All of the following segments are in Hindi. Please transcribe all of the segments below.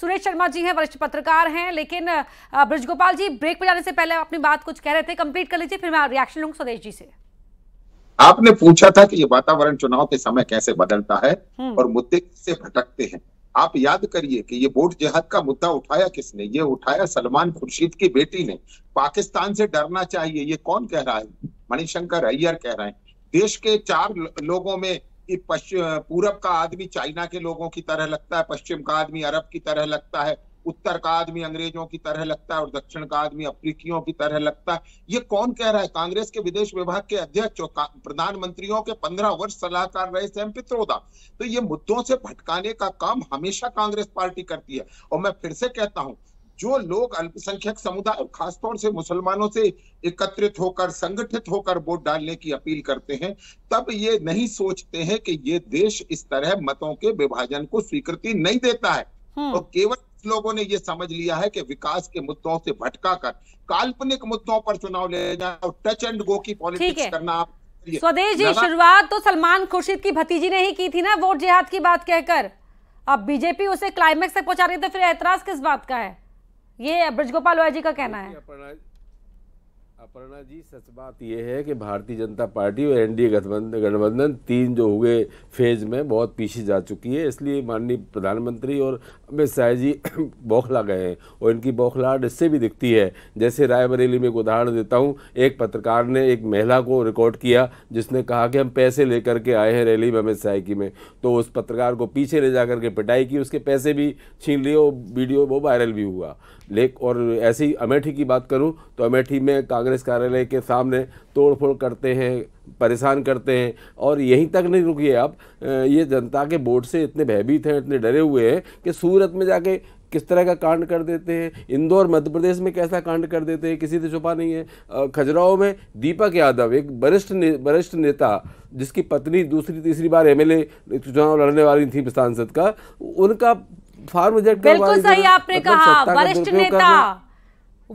सुरेश शर्मा जी हैं वरिष्ठ पत्रकार हैं लेकिन ब्रजगोपाल जी ब्रेक पर जाने से पहले अपनी बात कुछ कह रहे थे कंप्लीट कर लीजिए फिर मैं रिएक्शन लूंगा सुरेश जी से आपने पूछा था कि ये वातावरण चुनाव के समय कैसे बदलता है हम्म। और मुद्दे किससे भटकते हैं आप याद करिए कि ये वोट जिहाद का मुद्दा उठाया किसने ये उठाया सलमान खुर्शीद की बेटी ने पाकिस्तान से डरना चाहिए ये कौन कह रहा है मणिशंकर अय्यर कह रहे हैं देश के चार लोगों में कि पूरब का आदमी चाइना के लोगों की तरह लगता है पश्चिम का आदमी अरब की तरह लगता है उत्तर का आदमी अंग्रेजों की तरह लगता है और दक्षिण का आदमी अफ्रीकियों की तरह लगता है ये कौन कह रहा है कांग्रेस के विदेश विभाग के अध्यक्ष और प्रधानमंत्रियों के पंद्रह वर्ष सलाहकार रहे सैम पित्रोदा तो ये मुद्दों से भटकाने का काम हमेशा कांग्रेस पार्टी करती है और मैं फिर से कहता हूँ जो लोग अल्पसंख्यक समुदाय खासतौर से मुसलमानों से एकत्रित होकर संगठित होकर वोट डालने की अपील करते हैं तब ये नहीं सोचते हैं कि ये देश इस तरह मतों के विभाजन को स्वीकृति नहीं देता है हम्म। और केवल लोगों ने ये समझ लिया है कि विकास के मुद्दों से भटका कर काल्पनिक मुद्दों पर चुनाव ले जाए और टच एंड गो की पॉलिटिक्स करना स्वदेश जी शुरुआत तो सलमान खुर्शीद की भतीजी ने ही की थी ना वोट जिहाद की बात कहकर अब बीजेपी उसे क्लाइमेक्स तक पहुंचा रही है तो फिर एतराज किस बात का है ये ब्रजगोपाल लोया जी का कहना है अपर्णा जी सच बात यह है कि भारतीय जनता पार्टी और एनडीए गठबंधन गठबंधन तीन जो हुए फेज में बहुत पीछे जा चुकी है इसलिए माननीय प्रधानमंत्री और मिसाई जी बौखला गए हैं और इनकी बौखलाहट इससे भी दिखती है जैसे रायबरेली में एक उदाहरण देता हूँ एक पत्रकार ने एक महिला को रिकॉर्ड किया जिसने कहा कि हम पैसे लेकर के आए हैं रैली में अमित शाह की में तो उस पत्रकार को पीछे ले जा करके पिटाई की उसके पैसे भी छीन लिए और वीडियो वो वायरल भी हुआ लेक और ऐसी अमेठी की बात करूँ तो अमेठी में कांग्रेस कार्यालय के सामने तोड़फोड़ करते हैं परेशान करते हैं और यहीं तक नहीं रुकी आप ये जनता के बोर्ड से इतने भयभीत हैं इतने डरे हुए हैं कि सूरत में जाके किस तरह का कांड कर देते हैं इंदौर मध्य प्रदेश में कैसा कांड कर देते हैं किसी से छुपा नहीं है खजुराहो में दीपक यादव एक वरिष्ठ ने, वरिष्ठ नेता जिसकी पत्नी दूसरी तीसरी बार एमएलए चुनाव लड़ने वाली थी सांसद का उनका फार्म बिल्कुल सही आपने मतलब कहा वरिष्ठ नेता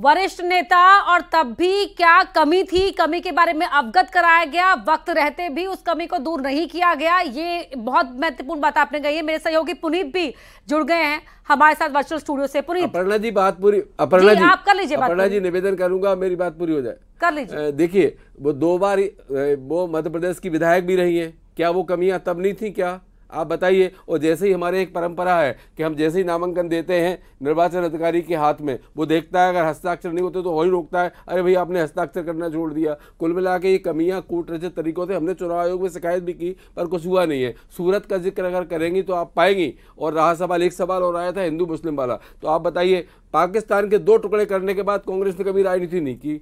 वरिष्ठ नेता और तब भी क्या कमी थी कमी के बारे में अवगत कराया गया वक्त रहते भी उस कमी को दूर नहीं किया गया ये बहुत महत्वपूर्ण बात आपने कही है मेरे सहयोगी पुनीत भी जुड़ गए हैं हमारे साथ वर्चुअल स्टूडियो से पुनीत अपर्णा जी बात पूरी अपर्णा जी, जी आप कर लीजिए अपर्णा जी निवेदन करूंगा मेरी बात पूरी हो जाए कर लीजिए देखिए वो दो बार वो मध्य प्रदेश की विधायक भी रही है क्या वो कमियां तब नहीं थी क्या आप बताइए और जैसे ही हमारे एक परंपरा है कि हम जैसे ही नामांकन देते हैं निर्वाचन अधिकारी के हाथ में वो देखता है अगर हस्ताक्षर नहीं होते तो वही रोकता है अरे भाई आपने हस्ताक्षर करना छोड़ दिया कुल मिला के ये कमियाँ कूट रचित तरीकों से हमने चुनाव आयोग में शिकायत भी की पर कुछ हुआ नहीं है सूरत का जिक्र अगर करेंगी तो आप पाएंगी और रहा सवाल एक सवाल और आया था हिंदू मुस्लिम वाला तो आप बताइए पाकिस्तान के दो टुकड़े करने के बाद कांग्रेस ने कभी राजनीति नहीं की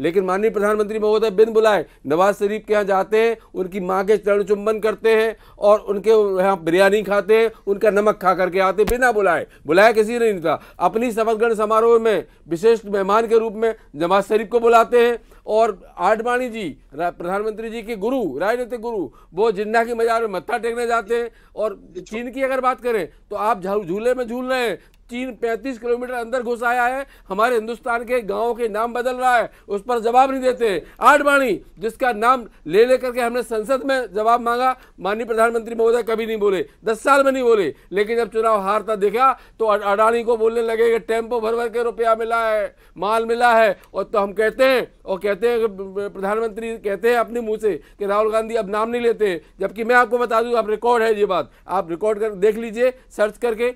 लेकिन माननीय प्रधानमंत्री महोदय बिन बुलाए नवाज शरीफ के यहाँ जाते हैं उनकी माँ के चरण चुंबन करते हैं और उनके यहाँ बिरयानी खाते हैं उनका नमक खा करके आते बिना बुलाए बुलाया किसी ने नहीं था अपनी शपथ ग्रहण समारोह में विशेष मेहमान के रूप में नवाज शरीफ को बुलाते हैं और आडवाणी जी प्रधानमंत्री जी के गुरु राजनीतिक गुरु वो जिन्ना की मजार में मत्था टेकने जाते हैं और चीन की अगर बात करें तो आप झूले में झूल रहे हैं चीन 35 किलोमीटर अंदर घुस आया है हमारे हिंदुस्तान के गांवों के नाम बदल रहा है उस पर जवाब नहीं देते आडवाणी जिसका नाम ले लेकर के हमने संसद में जवाब मांगा माननीय प्रधानमंत्री महोदय कभी नहीं बोले दस साल में नहीं बोले लेकिन जब चुनाव हारता देखा तो अडानी को बोलने लगे कि टेम्पो भर भर के रुपया मिला है माल मिला है और तो हम कहते हैं और कहते हैं प्रधानमंत्री कहते हैं अपने मुंह से कि राहुल गांधी अब नाम नहीं लेते जबकि मैं आपको बता दूं आप रिकॉर्ड है ये बात आप रिकॉर्ड कर देख लीजिए सर्च करके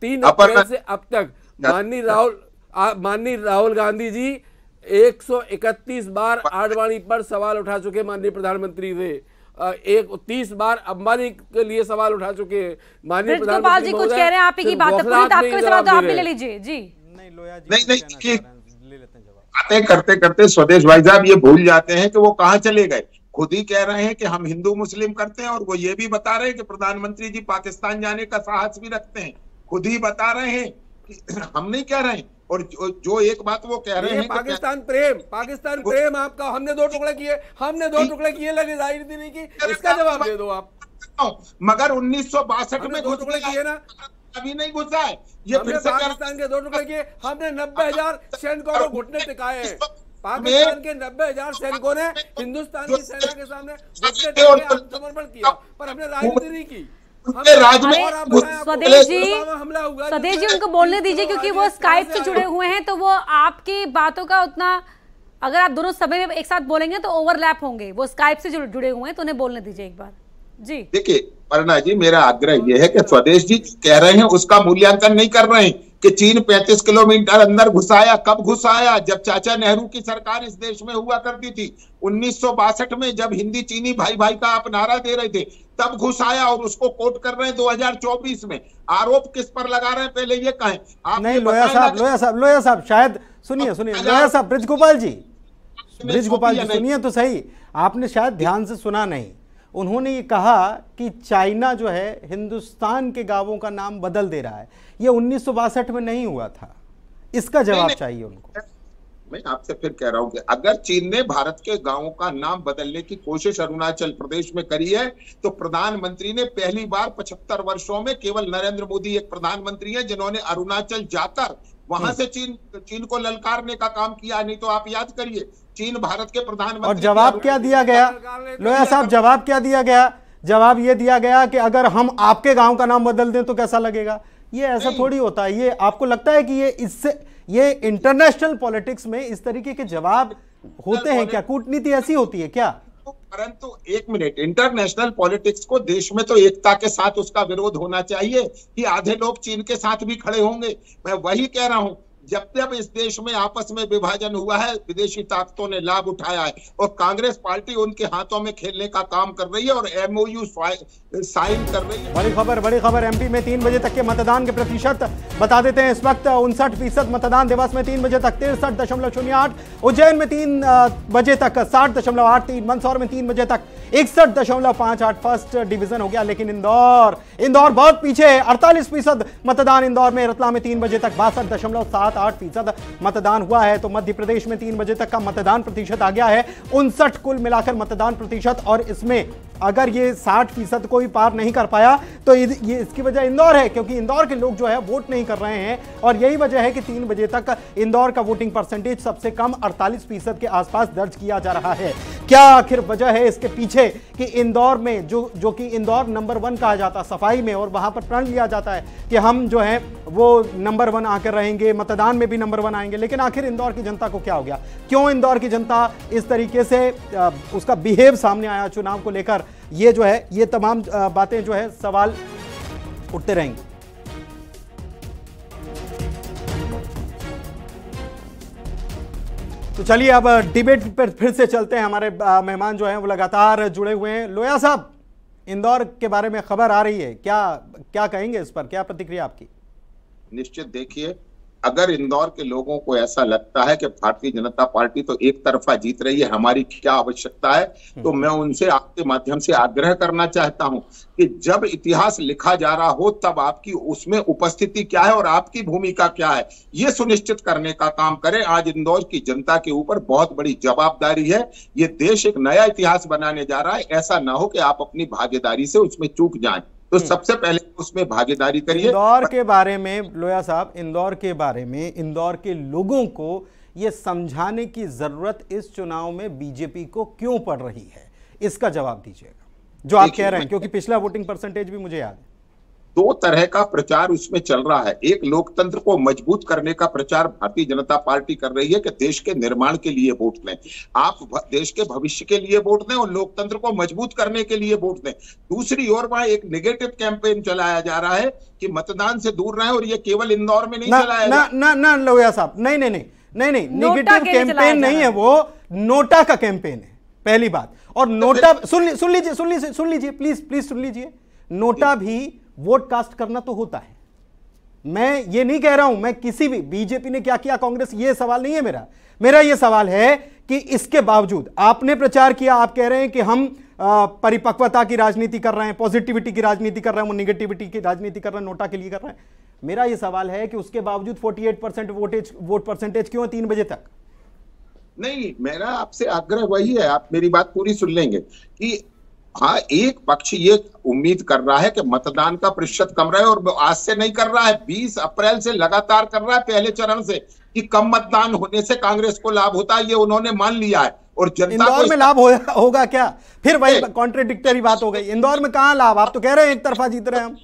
तीन अप्रैल से अब तक माननीय राहुल माननीय राहुल गांधी जी 131 बार आडवाणी पर सवाल उठा चुके माननीय प्रधानमंत्री से एक तीस बार अंबानी के लिए सवाल उठा चुके हैं माननीय तो प्रधानमंत्री जी कुछ कह रहे हैं की बात तो आपके सवाल तो आप ले लीजिए जी नहीं लोया जी नहीं नहीं करते करते स्वदेश भाई साहब ये भूल जाते हैं कि वो कहाँ चले गए खुद ही कह रहे हैं कि हम हिंदू मुस्लिम करते हैं और वो ये भी बता रहे हैं कि प्रधानमंत्री जी पाकिस्तान जाने का साहस भी रखते हैं खुद ही बता रहे हैं कि हम नहीं कह रहे हैं और जो जो एक बात वो कह रहे हैं पाकिस्तान प्रेम पाकिस्तान प्रेम आपका हमने दो टुकड़े किए हमने दो टुकड़े किए लगे जाहिर नहीं की इसका जवाब दे दो आप मगर उन्नीस में दो टुकड़े किए ना अभी नहीं घुसा है ये फिर से पाकिस्तान के दो टुकड़े किए हमने नब्बे हजार सैनिकों को घुटने टिकाए हैं पाकिस्तान के नब्बे हजार सैनिकों ने हिंदुस्तान की सेना के सामने घुटने टिकाए समर्पण किया पर हमने राजनीति नहीं की स्वदेश जी स्वदेश जी उनको बोलने दीजिए क्योंकि वो स्काइप से जुड़े हुए हैं तो वो आपकी बातों का उतना अगर आप दोनों समय में एक साथ बोलेंगे तो ओवरलैप होंगे वो स्काइप से जुड़े हुए हैं तो उन्हें बोलने दीजिए एक बार जी देखिए परना जी मेरा आग्रह यह है कि स्वदेश जी कह रहे हैं उसका मूल्यांकन नहीं कर रहे हैं कि चीन 35 किलोमीटर अंदर घुसाया कब घुसाया जब चाचा नेहरू की सरकार इस देश में हुआ करती थी उन्नीस में जब हिंदी चीनी भाई भाई का आप नारा दे रहे थे तब घुसाया और उसको कोट कर रहे हैं 2024 में आरोप किस पर लगा रहे हैं पहले ये कहें आप नहीं लोया साहब लोया साहब लोया साहब शायद सुनिए सुनिए लोया साहब ब्रज गोपाल जी ब्रज गोपाल जी सुनिए तो सही आपने शायद ध्यान से सुना नहीं उन्होंने ये कहा कि चाइना जो है हिंदुस्तान के गांवों का नाम बदल दे रहा है ये उन्नीस में नहीं हुआ था इसका जवाब चाहिए उनको मैं आपसे फिर कह रहा हूं कि अगर चीन ने भारत के गांवों का नाम बदलने की कोशिश अरुणाचल प्रदेश में करी है तो प्रधानमंत्री ने पहली बार पचहत्तर वर्षों में केवल नरेंद्र मोदी एक प्रधानमंत्री है जिन्होंने अरुणाचल जाकर वहां हम्म। से चीन चीन को ललकारने का काम किया नहीं तो आप याद करिए चीन भारत के प्रधानमंत्री और जवाब क्या दिया गया लोया साहब जवाब क्या दिया गया जवाब ये दिया गया कि अगर हम आपके गांव का नाम बदल दें तो कैसा लगेगा ये ऐसा थोड़ी होता है ये आपको लगता है कि ये इससे ये इंटरनेशनल पॉलिटिक्स में इस तरीके के जवाब होते हैं क्या कूटनीति ऐसी होती है क्या परंतु एक मिनट इंटरनेशनल पॉलिटिक्स को देश में तो एकता के साथ उसका विरोध होना चाहिए कि आधे लोग चीन के साथ भी खड़े होंगे मैं वही कह रहा हूं जब तक इस देश में आपस में विभाजन हुआ है विदेशी ताकतों ने लाभ उठाया है और कांग्रेस पार्टी उनके हाथों में खेलने का काम कर रही है और एमओयू साइन कर रही है बड़ी खबर बड़ी खबर एमपी में तीन बजे तक के मतदान के प्रतिशत बता देते हैं इस वक्त उनसठ फीसद मतदान दिवस में तीन बजे तक तिरसठ दशमलव शून्य आठ उज्जैन में तीन बजे तक साठ दशमलव आठ तीन मंदसौर में तीन बजे तक इकसठ दशमलव पांच आठ फर्स्ट डिवीजन हो गया लेकिन इंदौर इंदौर बहुत पीछे अड़तालीस फीसद मतदान इंदौर में रतला में तीन बजे तक बासठ दशमलव सात फीसद मतदान हुआ है तो मध्य प्रदेश में तीन बजे तक का मतदान प्रतिशत आ गया है उनसठ कुल मिलाकर मतदान प्रतिशत और इसमें अगर ये साठ फीसद को भी पार नहीं कर पाया तो ये इसकी वजह इंदौर है क्योंकि इंदौर के लोग जो है वोट नहीं कर रहे हैं और यही वजह है कि तीन बजे तक इंदौर का वोटिंग परसेंटेज सबसे कम अड़तालीस फीसद के आसपास दर्ज किया जा रहा है क्या आखिर वजह है इसके पीछे कि इंदौर में जो जो कि इंदौर नंबर वन कहा जाता है सफाई में और वहाँ पर प्रण लिया जाता है कि हम जो है वो नंबर वन आकर रहेंगे मतदान में भी नंबर वन आएंगे लेकिन आखिर इंदौर की जनता को क्या हो गया क्यों इंदौर की जनता इस तरीके से उसका बिहेव सामने आया चुनाव को लेकर ये जो है ये तमाम बातें जो है सवाल उठते रहेंगे तो चलिए अब डिबेट पर फिर से चलते हैं हमारे मेहमान जो हैं वो लगातार जुड़े हुए हैं लोया साहब इंदौर के बारे में खबर आ रही है क्या क्या कहेंगे इस पर क्या प्रतिक्रिया आपकी निश्चित देखिए अगर इंदौर के लोगों को ऐसा लगता है कि भारतीय जनता पार्टी तो एक तरफा जीत रही है हमारी क्या आवश्यकता है हम्म। तो मैं उनसे आपके माध्यम से आग्रह करना चाहता हूं कि जब इतिहास लिखा जा रहा हो तब आपकी उसमें उपस्थिति क्या है और आपकी भूमिका क्या है ये सुनिश्चित करने का काम करें आज इंदौर की जनता के ऊपर बहुत बड़ी जवाबदारी है ये देश एक नया इतिहास बनाने जा रहा है ऐसा ना हो कि आप अपनी भागीदारी से उसमें चूक जाए तो हम्म। सबसे पहले उसमें भागीदारी करिए इंदौर के बारे में लोया साहब इंदौर के बारे में इंदौर के लोगों को ये समझाने की जरूरत इस चुनाव में बीजेपी को क्यों पड़ रही है इसका जवाब दीजिएगा जो आप कह रहे हैं क्योंकि पिछला वोटिंग परसेंटेज भी मुझे याद है दो तरह का प्रचार उसमें चल रहा है एक लोकतंत्र को मजबूत करने का प्रचार भारतीय जनता पार्टी कर रही है कि देश के निर्माण के लिए वोट दें आप देश के भविष्य के लिए वोट दें और लोकतंत्र को मजबूत करने के लिए वोट दें दूसरी ओर वहां एक नेगेटिव कैंपेन चलाया जा रहा है कि मतदान से दूर रहे और ये केवल इंदौर में नहीं चलाया ना, लोहिया साहब नहीं नहीं नहीं नहीं कैंपेन नहीं है वो नोटा का कैंपेन है पहली बात और तो नोटा सुन सुन लीजिए सुन लीजिए सुन लीजिए प्लीज प्लीज सुन लीजिए नोटा भी वोट कास्ट करना तो होता है मैं ये नहीं कह रहा हूं मैं किसी भी बीजेपी ने क्या किया कांग्रेस ये सवाल नहीं है मेरा मेरा ये सवाल है कि इसके बावजूद आपने प्रचार किया आप कह रहे हैं कि हम परिपक्वता की राजनीति कर रहे हैं पॉजिटिविटी की राजनीति कर रहे हैं वो निगेटिविटी की राजनीति कर रहे हैं नोटा के लिए कर रहे हैं मेरा ये सवाल है कि उसके बावजूद 48 परसेंट वोटेज वोट परसेंटेज क्यों है तीन बजे तक नहीं मेरा आपसे आग्रह वही है आप मेरी बात पूरी सुन लेंगे कि हाँ एक पक्ष ये उम्मीद कर रहा है कि मतदान का प्रतिशत कम रहे और आज से नहीं कर रहा है 20 अप्रैल से लगातार कर रहा है पहले चरण से कि कम मतदान होने से कांग्रेस को लाभ होता है ये उन्होंने मान लिया है और जनता इंदौर में लाभ हो, होगा क्या फिर वही कॉन्ट्रेडिक्टरी बात हो गई इंदौर में कहा लाभ आप तो कह रहे हैं एक तरफा जीत रहे हम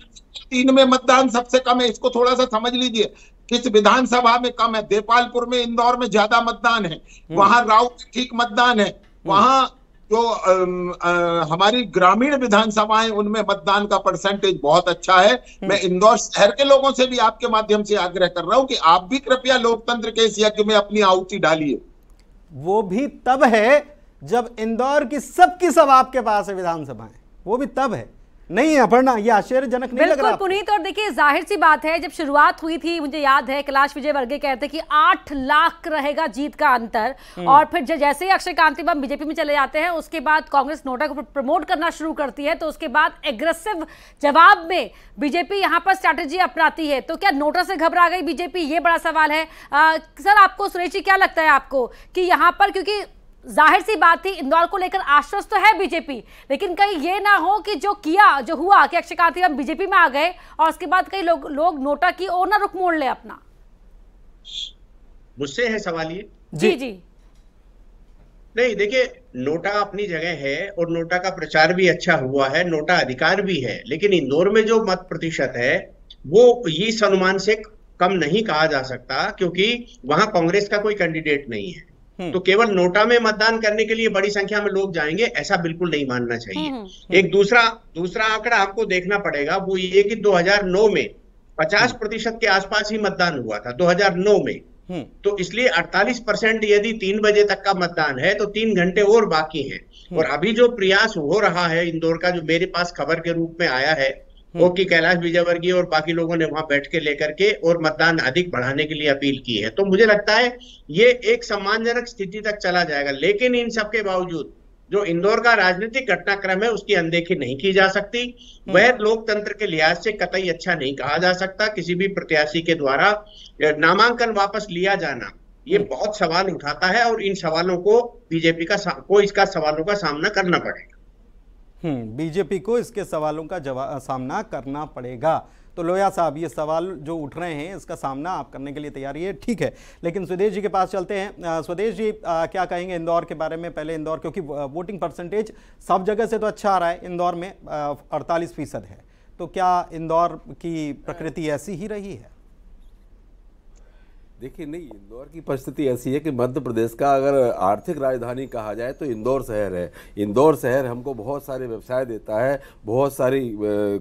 तीन में मतदान सबसे कम है इसको थोड़ा सा समझ लीजिए किस विधानसभा में कम है देपालपुर में इंदौर में ज्यादा मतदान है हम्म। वहां राउत ठीक मतदान है हम्म। वहां जो आ, आ, हमारी ग्रामीण विधानसभाएं उनमें मतदान का परसेंटेज बहुत अच्छा है हम्म। मैं इंदौर शहर के लोगों से भी आपके माध्यम से आग्रह कर रहा हूं कि आप भी कृपया लोकतंत्र के इस यज्ञ में अपनी आहुति डालिए वो भी तब है जब इंदौर की सबकी सब आपके पास है विधानसभाएं वो भी तब है नहीं है अपर्णा ये आश्चर्यजनक नहीं लग रहा पुनीत और देखिए जाहिर सी बात है जब शुरुआत हुई थी मुझे याद है कैलाश विजय वर्गे कहते कि आठ लाख रहेगा जीत का अंतर हम्म। और फिर जैसे ही अक्षय कांति बीजेपी में चले जाते हैं उसके बाद कांग्रेस नोटा को प्रमोट करना शुरू करती है तो उसके बाद एग्रेसिव जवाब में बीजेपी यहाँ पर स्ट्रैटेजी अपनाती है तो क्या नोटा से घबरा गई बीजेपी ये बड़ा सवाल है सर आपको सुरेश जी क्या लगता है आपको कि यहाँ पर क्योंकि जाहिर सी बात थी इंदौर को लेकर आश्वस्त तो है बीजेपी लेकिन कहीं ये ना हो कि जो किया जो हुआ कि अक्षय कांति बीजेपी में आ गए और उसके बाद कई लोग लोग नोटा की ओर ना रुख मोड़ ले अपना मुझसे है सवाल ये जी जी नहीं देखिए नोटा अपनी जगह है और नोटा का प्रचार भी अच्छा हुआ है नोटा अधिकार भी है लेकिन इंदौर में जो मत प्रतिशत है वो ये अनुमान से कम नहीं कहा जा सकता क्योंकि वहां कांग्रेस का कोई कैंडिडेट नहीं है हम्म। तो केवल नोटा में मतदान करने के लिए बड़ी संख्या में लोग जाएंगे ऐसा बिल्कुल नहीं मानना चाहिए हम्म, हम्म। एक दूसरा दूसरा आंकड़ा आपको देखना पड़ेगा वो ये कि 2009 में 50 प्रतिशत के आसपास ही मतदान हुआ था 2009 में तो इसलिए 48 परसेंट यदि तीन बजे तक का मतदान है तो तीन घंटे और बाकी हैं और अभी जो प्रयास हो रहा है इंदौर का जो मेरे पास खबर के रूप में आया है वो हम्म। की कैलाश विजयवर्गीय और बाकी लोगों ने वहां बैठ के लेकर के और मतदान अधिक बढ़ाने के लिए अपील की है तो मुझे लगता है ये एक सम्मानजनक स्थिति तक चला जाएगा लेकिन इन सबके बावजूद जो इंदौर का राजनीतिक घटनाक्रम है उसकी अनदेखी नहीं की जा सकती हम्म। वह लोकतंत्र के लिहाज से कतई अच्छा नहीं कहा जा सकता किसी भी प्रत्याशी के द्वारा नामांकन वापस लिया जाना ये हम्म। बहुत सवाल उठाता है और इन सवालों को बीजेपी का को इसका सवालों का सामना करना पड़ेगा बीजेपी हम्म, को इसके सवालों का जवाब सामना करना पड़ेगा तो लोया साहब ये सवाल जो उठ रहे हैं इसका सामना आप करने के लिए तैयारी है ठीक है लेकिन स्वदेश जी के पास चलते हैं स्वदेश जी आ, क्या कहेंगे इंदौर के बारे में पहले इंदौर क्योंकि वोटिंग परसेंटेज सब जगह से तो अच्छा आ रहा है इंदौर में अड़तालीस फीसद है तो क्या इंदौर की प्रकृति ऐसी ही रही है देखिए नहीं इंदौर की परिस्थिति ऐसी है कि मध्य प्रदेश का अगर आर्थिक राजधानी कहा जाए तो इंदौर शहर है इंदौर शहर हमको बहुत सारे व्यवसाय देता है बहुत सारी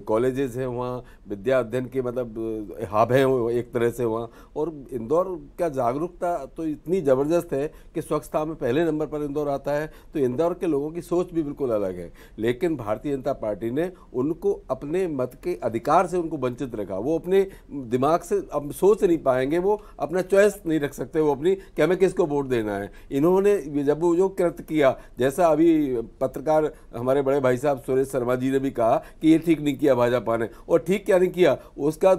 कॉलेजेस हैं वहाँ विद्या अध्ययन के मतलब हब हैं एक तरह से वहाँ और इंदौर का जागरूकता तो इतनी ज़बरदस्त है कि स्वच्छता में पहले नंबर पर इंदौर आता है तो इंदौर के लोगों की सोच भी बिल्कुल अलग है लेकिन भारतीय जनता पार्टी ने उनको अपने मत के अधिकार से उनको वंचित रखा वो अपने दिमाग से अब सोच नहीं पाएंगे वो अपना चॉइस नहीं रख सकते वो अपनी कि हमें किसको वोट देना है इन्होंने जब वो जो कृत किया जैसा अभी पत्रकार हमारे बड़े भाई साहब सुरेश शर्मा जी ने भी कहा कि ये ठीक नहीं किया भाजपा ने और ठीक क्या नहीं किया उसका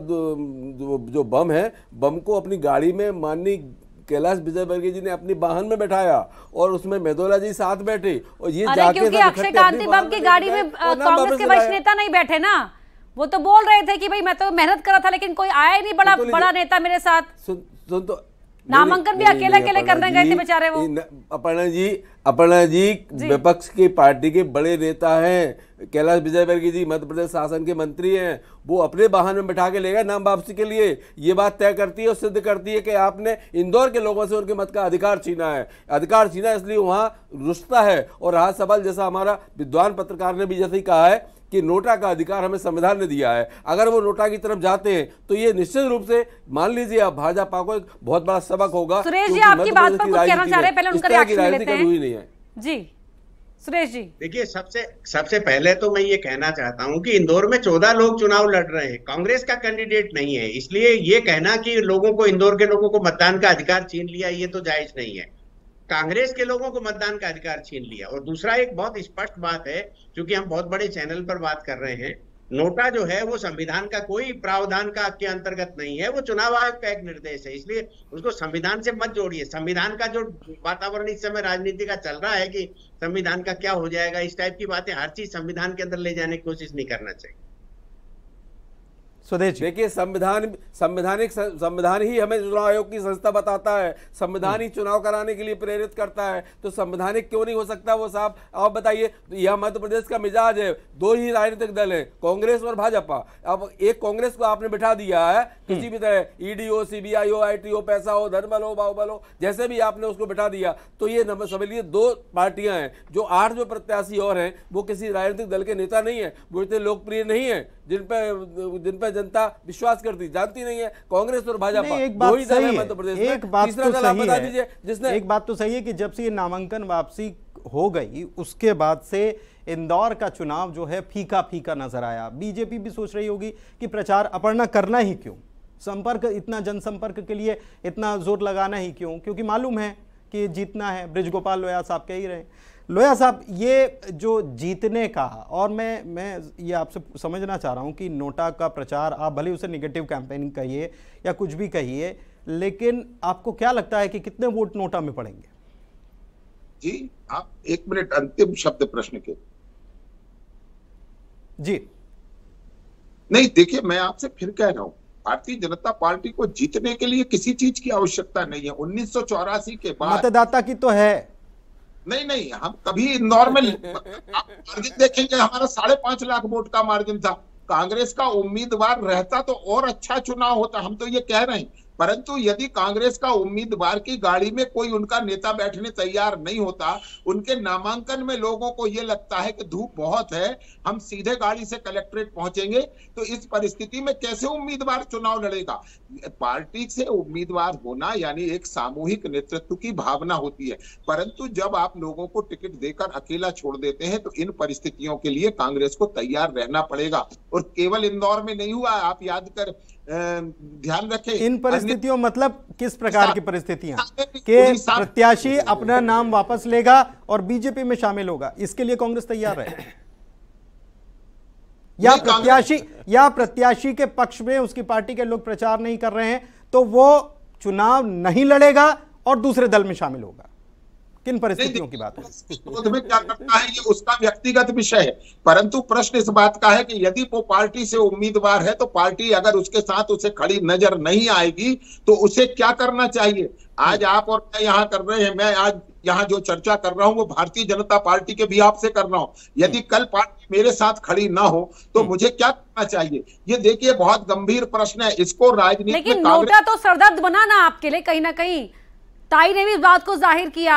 जो बम है बम को अपनी गाड़ी में माननी कैलाश विजय वर्गीय जी ने अपनी वाहन में बैठाया और उसमें मेदोला जी साथ बैठे और ये जाके क्योंकि अक्षय कांति बम की गाड़ी में कांग्रेस के वरिष्ठ नेता नहीं बैठे ना वो तो बोल रहे थे कि भाई मैं तो मेहनत कर रहा था लेकिन कोई आया ही नहीं बड़ा तो बड़ा नेता मेरे साथ सुन तो नामांकन भी अकेले अकेले करने गए थे बेचारे वो अपर्णा जी अपर्णा जी विपक्ष की पार्टी के बड़े नेता हैं कैलाश विजयवर्गीय जी मध्य प्रदेश शासन के मंत्री हैं वो अपने वाहन में बैठा के ले गए नाम वापसी के लिए ये बात तय करती है और सिद्ध करती है कि आपने इंदौर के लोगों से उनके मत का अधिकार छीना है अधिकार छीना इसलिए वहाँ रुस्ता है और रहा सवाल जैसा हमारा विद्वान पत्रकार ने भी जैसे कहा है कि नोटा का अधिकार हमें संविधान ने दिया है अगर वो नोटा की तरफ जाते हैं तो ये निश्चित रूप से मान लीजिए आप भाजपा को एक बहुत बड़ा सबक होगा सुरेश जी आपकी बात पर कुछ कहना चाह रहे हैं पहले उनका रिएक्शन लेते हैं जी सुरेश जी देखिए सबसे सबसे पहले तो मैं ये कहना चाहता हूँ कि इंदौर में चौदह लोग चुनाव लड़ रहे हैं कांग्रेस का कैंडिडेट नहीं है इसलिए ये कहना कि लोगों को इंदौर के लोगों को मतदान का अधिकार छीन लिया ये तो जायज नहीं है कांग्रेस के लोगों को मतदान का अधिकार छीन लिया और दूसरा एक बहुत स्पष्ट बात है क्योंकि हम बहुत बड़े चैनल पर बात कर रहे हैं नोटा जो है वो संविधान का कोई प्रावधान का के अंतर्गत नहीं है वो चुनाव आयोग का एक निर्देश है इसलिए उसको संविधान से मत जोड़िए संविधान का जो वातावरण इस समय राजनीति का चल रहा है कि संविधान का क्या हो जाएगा इस टाइप की बातें हर चीज संविधान के अंदर ले जाने की कोशिश नहीं करना चाहिए स्वदेश देखिए संविधान संविधानिक संविधान ही हमें चुनाव आयोग की संस्था बताता है संविधान ही हम्म। चुनाव कराने के लिए प्रेरित करता है तो संविधानिक क्यों नहीं हो सकता वो साहब आप बताइए तो यह मध्य प्रदेश का मिजाज है दो ही राजनीतिक दल है कांग्रेस और भाजपा अब एक कांग्रेस को आपने बिठा दिया है किसी हम्म। भी तरह ईडी हो सी हो आई हो पैसा हो धनबल हो बाहुबल हो जैसे भी आपने उसको बिठा दिया तो ये समझिए दो पार्टियां हैं जो आठ जो प्रत्याशी और हैं वो किसी राजनीतिक दल के नेता नहीं है वो इतने लोकप्रिय नहीं है जिन पर जिन पर जनता विश्वास करती जानती नहीं है कांग्रेस और भाजपा तो जिसने एक बात तो सही है कि जब से ये नामांकन वापसी हो गई उसके बाद से इंदौर का चुनाव जो है फीका फीका नजर आया बीजेपी भी सोच रही होगी कि प्रचार अपर्णा करना ही क्यों संपर्क इतना जनसंपर्क के लिए इतना जोर लगाना ही क्यों क्योंकि मालूम है कि जीतना है ब्रिजगोपाल गोपाल लोया साहब कह ही रहे हैं लोया साहब ये जो जीतने का और मैं मैं ये आपसे समझना चाह रहा हूँ कि नोटा का प्रचार आप भले उसे निगेटिव कैंपेनिंग कहिए या कुछ भी कहिए लेकिन आपको क्या लगता है कि कितने वोट नोटा में पड़ेंगे जी आप एक मिनट अंतिम शब्द प्रश्न के जी नहीं देखिए मैं आपसे फिर कह रहा हूं भारतीय जनता पार्टी को जीतने के लिए किसी चीज की आवश्यकता नहीं है उन्नीस के बाद मतदाता की तो है नहीं नहीं हम कभी नॉर्मल मार्जिन देखेंगे हमारा साढ़े पांच लाख वोट का मार्जिन था कांग्रेस का उम्मीदवार रहता तो और अच्छा चुनाव होता हम तो ये कह रहे हैं परंतु यदि कांग्रेस का उम्मीदवार की गाड़ी में कोई उनका नेता बैठने तैयार नहीं होता उनके नामांकन में लोगों को यह लगता है कि धूप बहुत है हम सीधे गाड़ी से कलेक्ट्रेट पहुंचेंगे तो इस परिस्थिति में कैसे उम्मीदवार चुनाव लड़ेगा पार्टी से उम्मीदवार होना यानी एक सामूहिक नेतृत्व की भावना होती है परंतु जब आप लोगों को टिकट देकर अकेला छोड़ देते हैं तो इन परिस्थितियों के लिए कांग्रेस को तैयार रहना पड़ेगा और केवल इंदौर में नहीं हुआ आप याद कर ध्यान रखें इन परिस्थितियों मतलब किस प्रकार की परिस्थितियां के प्रत्याशी अपना नाम वापस लेगा और बीजेपी में शामिल होगा इसके लिए कांग्रेस तैयार है या प्रत्याशी या प्रत्याशी के पक्ष में उसकी पार्टी के लोग प्रचार नहीं कर रहे हैं तो वो चुनाव नहीं लड़ेगा और दूसरे दल में शामिल होगा किन परिस्थितियों की बात है शोध में क्या करता है ये उसका व्यक्तिगत विषय है परंतु प्रश्न इस बात का है कि यदि वो पार्टी से उम्मीदवार है तो पार्टी अगर उसके साथ उसे खड़ी नजर नहीं आएगी तो उसे क्या करना चाहिए आज हम्म। आप और मैं यहाँ कर रहे हैं मैं आज यहाँ जो चर्चा कर रहा हूँ वो भारतीय जनता पार्टी के भी आपसे कर रहा हूँ यदि हम्म। कल पार्टी मेरे साथ खड़ी ना हो तो हम्म। मुझे क्या करना चाहिए ये देखिए बहुत गंभीर प्रश्न है इसको राजनीति लेकिन नोटा तो सरदर्द बना ना आपके लिए कहीं ना कहीं ताई ने भी इस बात को जाहिर किया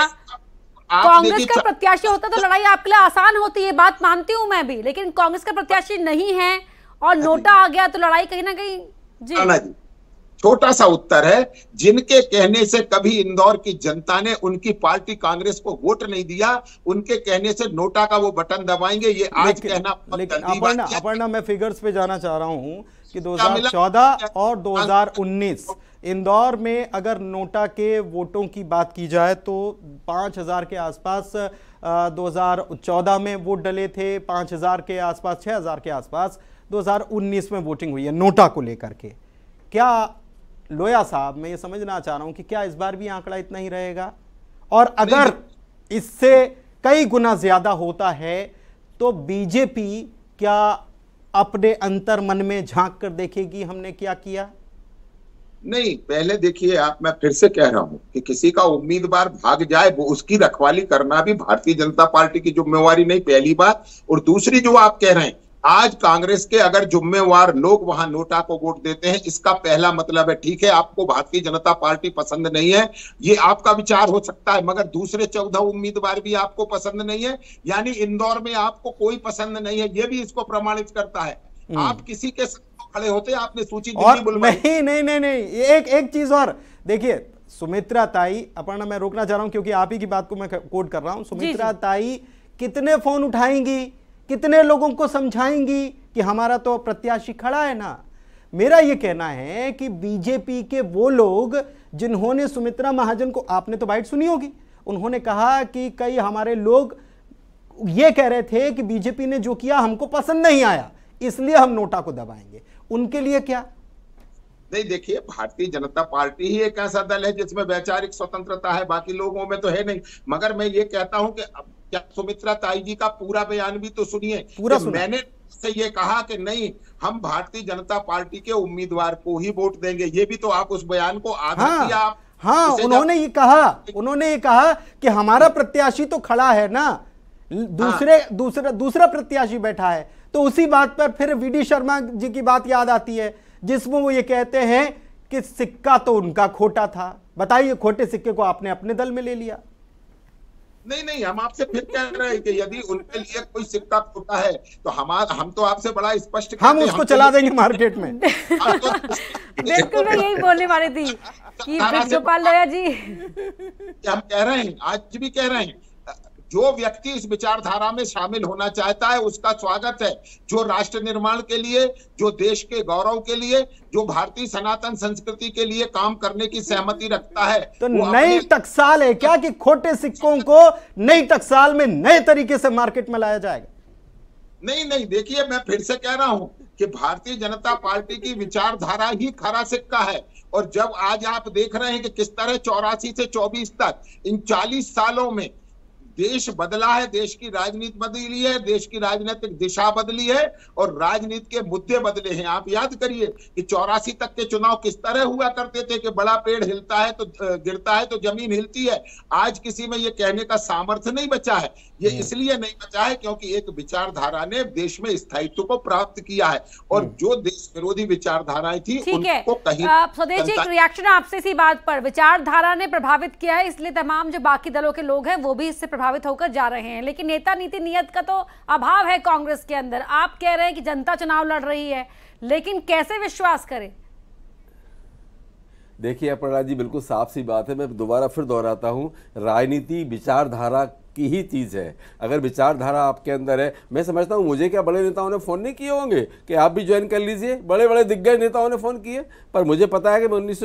कांग्रेस का प्रत्याशी होता तो लड़ाई आपके लिए आसान होती है बात मानती हूँ मैं भी लेकिन कांग्रेस का प्रत्याशी नहीं है और अच्छा नोटा आ गया तो लड़ाई कहीं ना कहीं जी छोटा सा उत्तर है जिनके कहने से कभी इंदौर की जनता ने उनकी पार्टी कांग्रेस को वोट नहीं दिया उनके कहने से नोटा का वो बटन दबाएंगे ये आज कहना अपर्णा अपर्णा मैं फिगर्स पे जाना चाह रहा हूँ कि 2014 और 2019 इंदौर में अगर नोटा के वोटों की बात की जाए तो 5000 के आसपास 2014 में वोट डले थे 5000 के आसपास 6000 के आसपास 2019 में वोटिंग हुई है नोटा को लेकर के क्या लोया साहब मैं ये समझना चाह रहा हूँ कि क्या इस बार भी आंकड़ा इतना ही रहेगा और अगर इससे कई गुना ज़्यादा होता है तो बीजेपी क्या अपने अंतर मन में झांक कर देखेगी हमने क्या किया नहीं पहले देखिए आप मैं फिर से कह रहा हूं कि किसी का उम्मीदवार भाग जाए वो उसकी रखवाली करना भी भारतीय जनता पार्टी की जिम्मेवारी नहीं पहली बात और दूसरी जो आप कह रहे हैं आज कांग्रेस के अगर जुम्मेवार लोग वहां नोटा को वोट देते हैं इसका पहला मतलब है ठीक है आपको भारतीय जनता पार्टी पसंद नहीं है ये आपका विचार हो सकता है मगर दूसरे चौदह उम्मीदवार भी आपको पसंद नहीं है यानी इंदौर में आपको कोई पसंद नहीं है ये भी इसको प्रमाणित करता है हम्म। आप किसी के खड़े होते आपने सूची और नहीं नहीं नहीं नहीं एक एक चीज और देखिए सुमित्रा ताई अपना मैं रोकना चाह रहा हूं क्योंकि आप ही की बात को मैं कोट कर रहा हूं सुमित्रा ताई कितने फोन उठाएंगी कितने लोगों को समझाएंगी कि हमारा तो प्रत्याशी खड़ा है ना मेरा ये कहना है कि बीजेपी के वो लोग जिन्होंने सुमित्रा महाजन को आपने तो बाइट सुनी होगी उन्होंने कहा कि कई हमारे लोग ये कह रहे थे कि बीजेपी ने जो किया हमको पसंद नहीं आया इसलिए हम नोटा को दबाएंगे उनके लिए क्या नहीं देखिए भारतीय जनता पार्टी ही एक ऐसा दल है जिसमें वैचारिक स्वतंत्रता है बाकी लोगों में तो है नहीं मगर मैं ये कहता हूं कि क्या सुमित्रा ताई जी का पूरा बयान भी तो सुनिए पूरा मैंने से ये कहा कि नहीं हम भारतीय जनता पार्टी के उम्मीदवार को ही वोट देंगे ये भी तो आप उस बयान को आधा हाँ, किया आप हाँ उन्होंने ये कहा उन्होंने ये कहा कि हमारा हाँ। प्रत्याशी तो खड़ा है ना हाँ। दूसरे दूसरा दूसरा प्रत्याशी बैठा है तो उसी बात पर फिर वी शर्मा जी की बात याद आती है जिसमें वो ये कहते हैं कि सिक्का तो उनका खोटा था बताइए खोटे सिक्के को आपने अपने दल में ले लिया नहीं नहीं हम आपसे फिर कह रहे हैं कि यदि उनके लिए कोई सिक्का खोटा है तो हमारा हम तो आपसे बड़ा स्पष्ट हम उसको हम तो चला देंगे मार्केट में तो बिल्कुल मैं यही बोलने वाली थी कि जी हम कह रहे हैं आज भी कह रहे हैं जो व्यक्ति इस विचारधारा में शामिल होना चाहता है उसका स्वागत है जो राष्ट्र निर्माण के लिए जो देश के गौरव के लिए जो भारतीय सनातन संस्कृति के लिए काम करने की सहमति रखता है तो नई टकसाल है क्या कि खोटे सिक्कों को नई टकसाल में नए तरीके से मार्केट में लाया जाएगा नहीं नहीं देखिए मैं फिर से कह रहा हूँ कि भारतीय जनता पार्टी की विचारधारा ही खरा सिक्का है और जब आज आप देख रहे हैं कि किस तरह चौरासी से चौबीस तक इन चालीस सालों में देश बदला है देश की राजनीति बदली है देश की राजनीतिक दिशा बदली है और राजनीति के मुद्दे बदले हैं आप याद करिए कि चौरासी तक के चुनाव किस तरह हुआ करते थे कि बड़ा पेड़ हिलता है तो गिरता है तो जमीन हिलती है आज किसी में ये कहने का सामर्थ्य नहीं बचा है ये इसलिए नहीं बचा है क्योंकि एक विचारधारा ने देश में स्थायित्व को प्राप्त किया है और हम्म। जो देश विरोधी विचारधाराएं थी उनको कहीं रिएक्शन आपसे इसी बात पर विचारधारा ने प्रभावित किया है इसलिए तमाम जो बाकी दलों के लोग हैं वो भी इससे प्रभावित प्रभावित होकर जा रहे हैं लेकिन नेता नीति नियत का तो अभाव है कांग्रेस के अंदर आप कह रहे हैं कि जनता चुनाव लड़ रही है लेकिन कैसे विश्वास करें देखिए अपर्णा जी बिल्कुल साफ सी बात है मैं दोबारा फिर दोहराता हूँ राजनीति विचारधारा की ही चीज़ है अगर विचारधारा आपके अंदर है मैं समझता हूँ मुझे क्या बड़े नेताओं ने फ़ोन नहीं किए होंगे कि आप भी ज्वाइन कर लीजिए बड़े बड़े दिग्गज नेताओं ने फ़ोन किए पर मुझे पता है कि मैं उन्नीस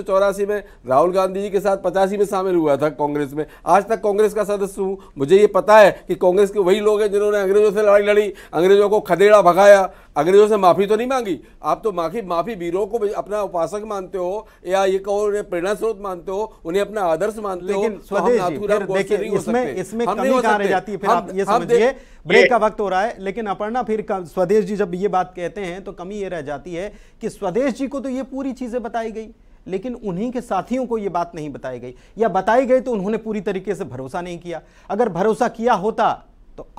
में राहुल गांधी जी के साथ पचासी में शामिल हुआ था कांग्रेस में आज तक कांग्रेस का सदस्य हूँ मुझे ये पता है कि कांग्रेस के वही लोग हैं जिन्होंने अंग्रेज़ों से लड़ाई लड़ी अंग्रेज़ों को खदेड़ा भगाया अंग्रेजों से माफ़ी तो नहीं मांगी आप तो माफी माफ़ी वीरों को अपना उपासक मानते हो या ये कहो उन्हें प्रेरणा स्रोत मानते हो उन्हें अपना आदर्श मानते लेकिन तो हो तो देखिए इसमें इसमें कमी कहाँ रह जाती है फिर आप ये समझिए ब्रेक का वक्त हो रहा है लेकिन अपर्णा फिर स्वदेश जी जब ये बात कहते हैं तो कमी ये रह जाती है कि स्वदेश जी को तो ये पूरी चीज़ें बताई गई लेकिन उन्हीं के साथियों को ये बात नहीं बताई गई या बताई गई तो उन्होंने पूरी तरीके से भरोसा नहीं किया अगर भरोसा किया होता तो